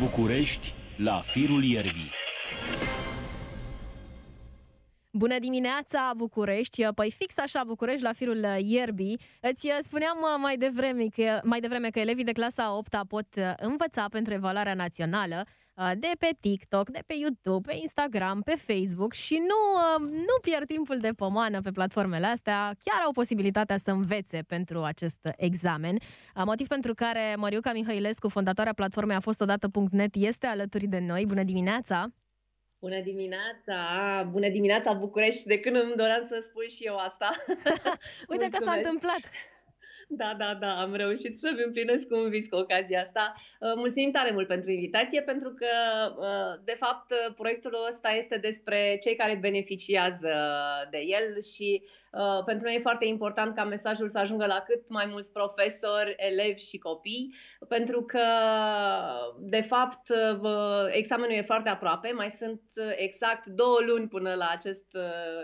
București la firul ierbii. Bună dimineața, București! Păi fix așa, București, la firul ierbii. Îți spuneam uh, mai devreme că, mai devreme că elevii de clasa 8 pot uh, învăța pentru evaluarea națională. Uh, de pe TikTok, de pe YouTube, pe Instagram, pe Facebook și nu, uh, nu pierd timpul de pomană pe platformele astea. Chiar au posibilitatea să învețe pentru acest examen. Uh, motiv pentru care Mariuca Mihailescu, fondatoarea platformei a fost odată.net, este alături de noi. Bună dimineața! Bună dimineața! Bună dimineața București! De când îmi doream să spun și eu asta. Uite Mulțumesc. că s-a întâmplat! Da, da, da, am reușit să-mi împlinesc cu un vis cu ocazia asta. Uh, mulțumim tare mult pentru invitație, pentru că, uh, de fapt, uh, proiectul ăsta este despre cei care beneficiază de el și pentru noi e foarte important ca mesajul să ajungă la cât mai mulți profesori, elevi și copii, pentru că, de fapt, examenul e foarte aproape, mai sunt exact două luni până la acest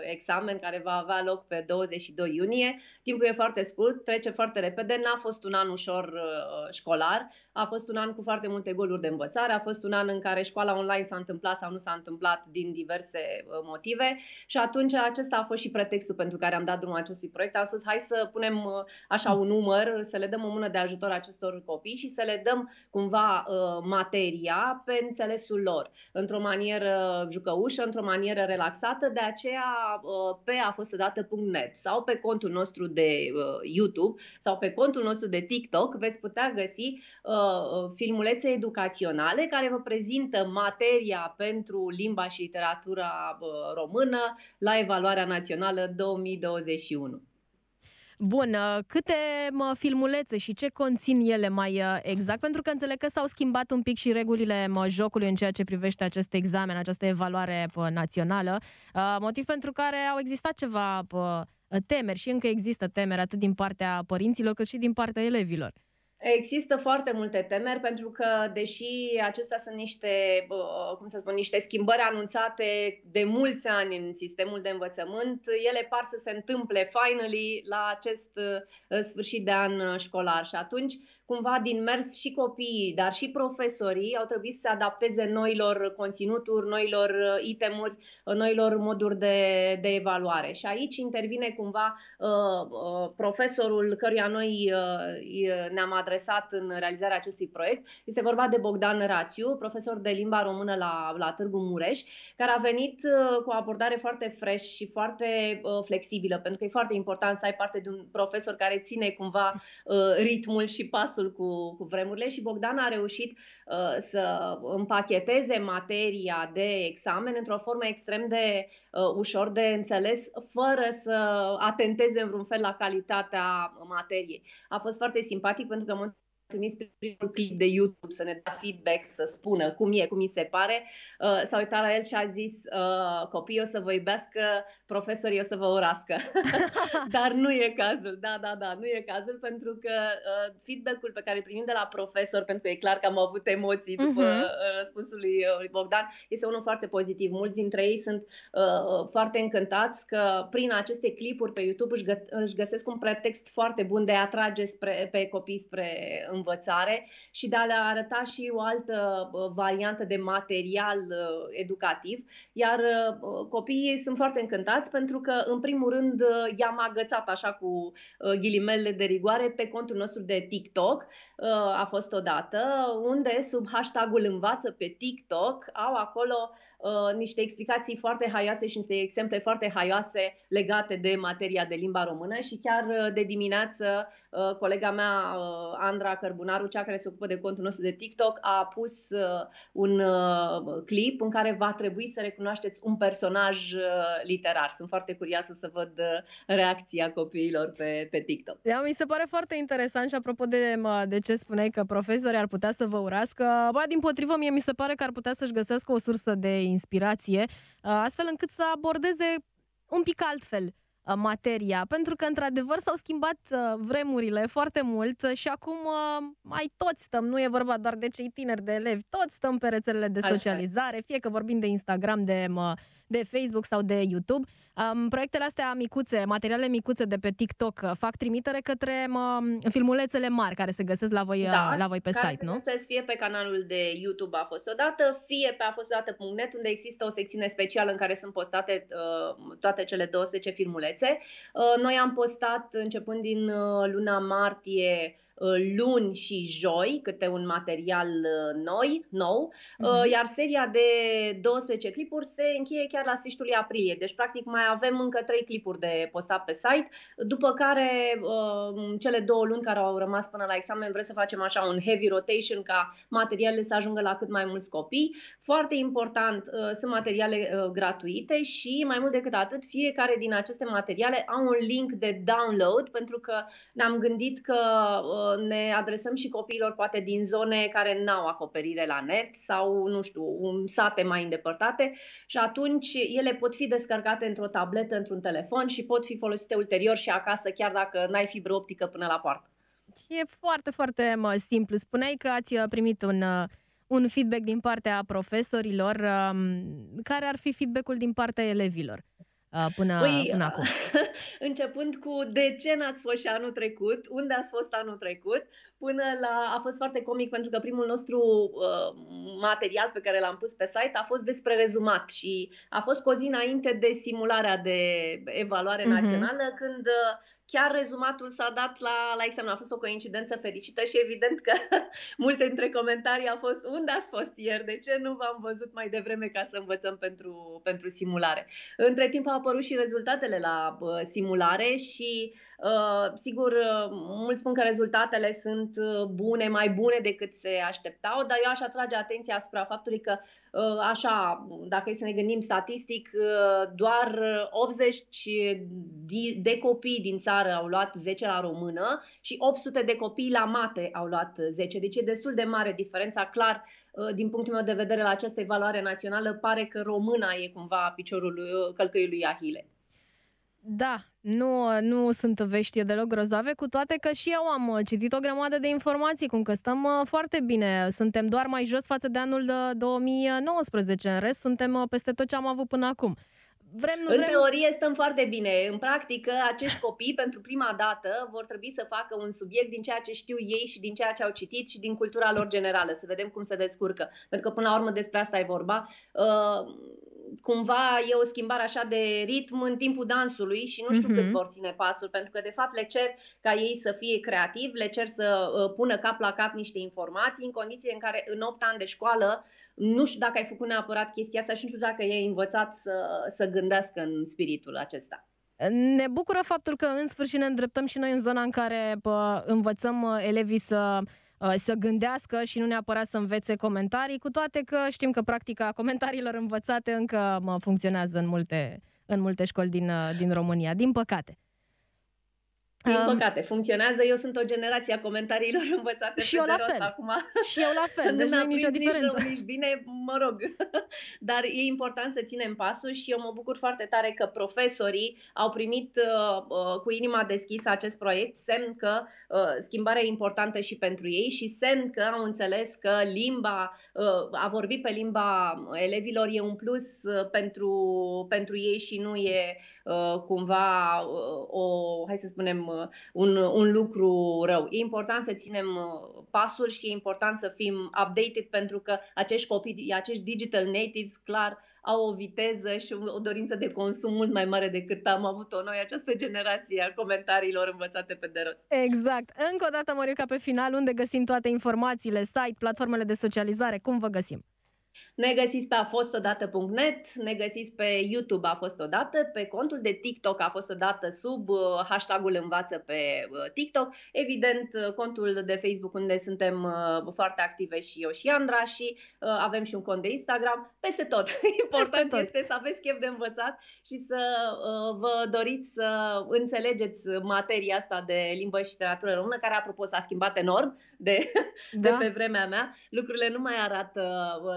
examen care va avea loc pe 22 iunie. Timpul e foarte scurt, trece foarte foarte repede. N-a fost un an ușor uh, școlar, a fost un an cu foarte multe goluri de învățare, a fost un an în care școala online s-a întâmplat sau nu s-a întâmplat din diverse uh, motive și atunci acesta a fost și pretextul pentru care am dat drumul acestui proiect. Am spus hai să punem uh, așa un număr, să le dăm o mână de ajutor acestor copii și să le dăm cumva materia pe înțelesul lor, într-o manieră jucăușă, într-o manieră relaxată, de aceea pe a fost odată.net sau pe contul nostru de YouTube sau pe contul nostru de TikTok veți putea găsi uh, uh, filmulețe educaționale care vă prezintă materia pentru limba și literatura uh, română la evaluarea națională 2021. Bun, uh, câte filmulețe și ce conțin ele mai exact? Pentru că înțeleg că s-au schimbat un pic și regulile jocului în ceea ce privește acest examen, această evaluare națională, motiv pentru care au existat ceva Ă, temeri și încă există temeri atât din partea părinților cât și din partea elevilor. Există foarte multe temeri pentru că, deși acestea sunt niște, cum să spun, niște schimbări anunțate de mulți ani în sistemul de învățământ, ele par să se întâmple finally la acest uh, sfârșit de an uh, școlar și atunci, cumva, din mers și copiii, dar și profesorii au trebuit să se adapteze noilor conținuturi, noilor uh, itemuri, noilor moduri de, de evaluare. Și aici intervine cumva profesorul căruia noi ne-am adaptat adresat în realizarea acestui proiect. Este vorba de Bogdan Rațiu, profesor de limba română la, la Târgu Mureș, care a venit uh, cu o abordare foarte fresh și foarte uh, flexibilă, pentru că e foarte important să ai parte de un profesor care ține cumva uh, ritmul și pasul cu, cu vremurile și Bogdan a reușit să împacheteze materia de examen într-o formă extrem de ușor de înțeles, fără să atenteze în vreun fel la calitatea materiei. A fost foarte simpatic pentru că someone trimis primul clip de YouTube să ne dea feedback, să spună cum e, cum mi se pare, uh, s-a uitat la el și a zis uh, copiii o să vă iubească, profesorii o să vă urască. Dar nu e cazul, da, da, da, nu e cazul pentru că uh, feedback-ul pe care îl primim de la profesor, pentru că e clar că am avut emoții după uh-huh. răspunsul uh, lui Bogdan, este unul foarte pozitiv. Mulți dintre ei sunt uh, foarte încântați că prin aceste clipuri pe YouTube își, gă- își găsesc un pretext foarte bun de a atrage spre, pe copii spre învățare și de a le arăta și o altă variantă de material uh, educativ. Iar uh, copiii sunt foarte încântați pentru că, în primul rând, uh, i-am agățat așa cu ghilimele de rigoare pe contul nostru de TikTok. A fost odată, unde sub hashtagul învață pe TikTok au acolo niște explicații foarte haioase și niște exemple foarte haioase legate de materia de limba română și chiar de dimineață colega mea, Andra Cărbunaru, cea care se ocupă de contul nostru de TikTok, a pus uh, un uh, clip în care va trebui să recunoașteți un personaj uh, literar. Sunt foarte curioasă să văd reacția copiilor pe, pe TikTok. Da, mi se pare foarte interesant și apropo de, de ce spuneai că profesorii ar putea să vă urască, ba, din potrivă, mie mi se pare că ar putea să-și găsească o sursă de inspirație, astfel încât să abordeze un pic altfel Uh, materia, pentru că într-adevăr s-au schimbat uh, vremurile foarte mult uh, și acum mai toți stăm, nu e vorba doar de cei tineri, de elevi, toți stăm pe rețelele de socializare, fie că vorbim de Instagram, de de Facebook sau de YouTube. Um, proiectele astea micuțe, materiale micuțe de pe TikTok uh, fac trimitere către um, filmulețele mari care se găsesc la voi, uh, da, la voi pe care site, se nu? găsesc fie pe canalul de YouTube a fost odată, fie pe a fost odată.net unde există o secțiune specială în care sunt postate uh, toate cele 12 filmulețe. Uh, noi am postat începând din uh, luna martie Uh, luni și joi, câte un material uh, noi, nou, mm-hmm. iar seria de 12 clipuri se încheie chiar la sfârșitul aprilie. Deci, practic, mai avem încă 3 clipuri de postat pe site, după care cele două luni care au rămas până la examen vrem să facem așa un heavy rotation ca materialele să ajungă la cât mai mulți copii. Foarte important, sunt materiale gratuite și mai mult decât atât, fiecare din aceste materiale au un link de download pentru că ne-am gândit că ne adresăm și copiilor poate din zone care n-au acoperire la net sau, nu știu, un sate mai îndepărtate și atunci ele pot fi descărcate într-o tabletă, într-un telefon și pot fi folosite ulterior și acasă, chiar dacă n-ai fibră optică până la poartă. E foarte, foarte mă, simplu. Spuneai că ați uh, primit un, uh, un feedback din partea profesorilor. Um, care ar fi feedback-ul din partea elevilor? Uh, până, păi, până acum? Începând cu de ce n-ați fost și anul trecut, unde ați fost anul trecut, până la... A fost foarte comic pentru că primul nostru uh, material pe care l-am pus pe site a fost despre rezumat și a fost cu o zi înainte de simularea de evaluare uh-huh. națională, când uh, chiar rezumatul s-a dat la, la examen. A fost o coincidență fericită și evident că multe dintre comentarii au fost unde ați fost ieri, de ce nu v-am văzut mai devreme ca să învățăm pentru, pentru simulare. Între timp a apărut și rezultatele la simulare și, ă, sigur, ă, mulți spun că rezultatele sunt ă, bune, mai bune decât se așteptau, dar eu aș atrage atenția asupra faptului că, așa, dacă e să ne gândim statistic, doar 80 de copii din țară au luat 10 la română și 800 de copii la mate au luat 10, deci e destul de mare diferența, clar, din punctul meu de vedere, la această evaluare națională, pare că româna e cumva piciorul călcăiului Hile. Da, nu, nu sunt vești deloc grozave, cu toate că și eu am uh, citit o grămadă de informații, cum că stăm uh, foarte bine. Suntem doar mai jos față de anul uh, de 2019, în rest suntem peste tot ce am avut până acum. Vrem, nu în vrem... teorie stăm foarte bine. În practică, acești copii, pentru prima dată, vor trebui să facă un subiect din ceea ce știu ei și din ceea ce au citit și din cultura lor generală, să vedem cum se descurcă. Pentru că, până la urmă, despre asta e vorba. Uh cumva e o schimbare așa de ritm în timpul dansului și nu știu mm-hmm. câți mhm. vor ține pasul, pentru că de fapt le cer ca ei să fie creativi, le cer să uh, pună cap la cap niște informații în condiții în care în 8 ani de școală nu știu dacă ai făcut neapărat chestia asta și nu știu dacă e învățat să, să gândească în spiritul acesta. Ne bucură faptul că în sfârșit ne îndreptăm și noi în zona în care pă, învățăm uh, elevii să Uh, să gândească și nu neapărat să învețe comentarii, cu toate că știm că practica comentariilor învățate încă funcționează în multe, în multe școli din, uh, din România, din păcate. Din păcate, funcționează. Eu sunt o generație a comentariilor învățate și eu de la fel. acum. Și eu la fel, deci nu e nicio diferență. Nici, rău, nici bine, mă rog. Dar e important să ținem pasul și eu mă bucur foarte tare că profesorii au primit uh, uh, cu inima deschisă acest proiect, semn că uh, schimbarea e importantă și pentru ei și semn că au înțeles că limba, uh, a vorbi pe limba elevilor e un plus uh, pentru, pentru ei și nu e uh, cumva uh, o, hai să spunem, Uh, un, un lucru rău. E important să ținem uh, pasul și e important să fim updated pentru că acești copii, acești digital natives, clar, au o viteză și o dorință de consum mult mai mare decât am avut-o noi, această generație a comentariilor învățate pe de rost. Exact. Încă o dată, Măriuca, pe final, unde găsim toate informațiile, site, platformele de socializare, cum vă găsim? Ne găsiți pe afostodată.net, ne găsiți pe YouTube a fost odată, pe contul de TikTok a fost odată sub uh, hashtagul învață pe uh, TikTok, evident uh, contul de Facebook unde suntem foarte active și eu și Andra și avem și un cont de Instagram, peste tot. Important peste tot. este să aveți chef de învățat și să vă doriți să înțelegeți materia asta de limbă și literatură română, care apropo s-a schimbat enorm de, da. de pe vremea mea. Lucrurile nu mai arată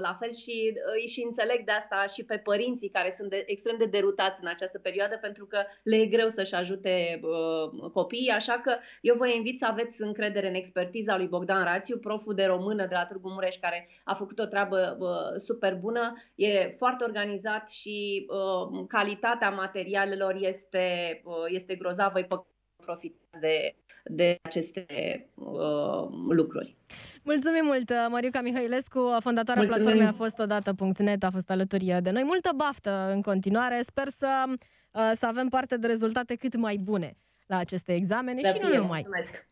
la fel fel și uh, îi și înțeleg de asta și pe părinții care sunt de, extrem de derutați în această perioadă pentru că le e greu să-și ajute uh, copiii, așa că eu vă invit să aveți încredere în expertiza lui Bogdan Rațiu, proful de română de la Târgu Mureș, care a făcut o treabă uh, super bună, e foarte organizat și uh, calitatea materialelor este, uh, este grozavă, e păcat profitați de, de aceste uh, lucruri. Mulțumim mult, uh, Mariuca Mihailescu, fondatoarea platformei a fost odată.net, a fost alături de noi. Multă baftă în continuare, sper să, uh, să avem parte de rezultate cât mai bune la aceste examene da, și nu numai. Mulțumesc.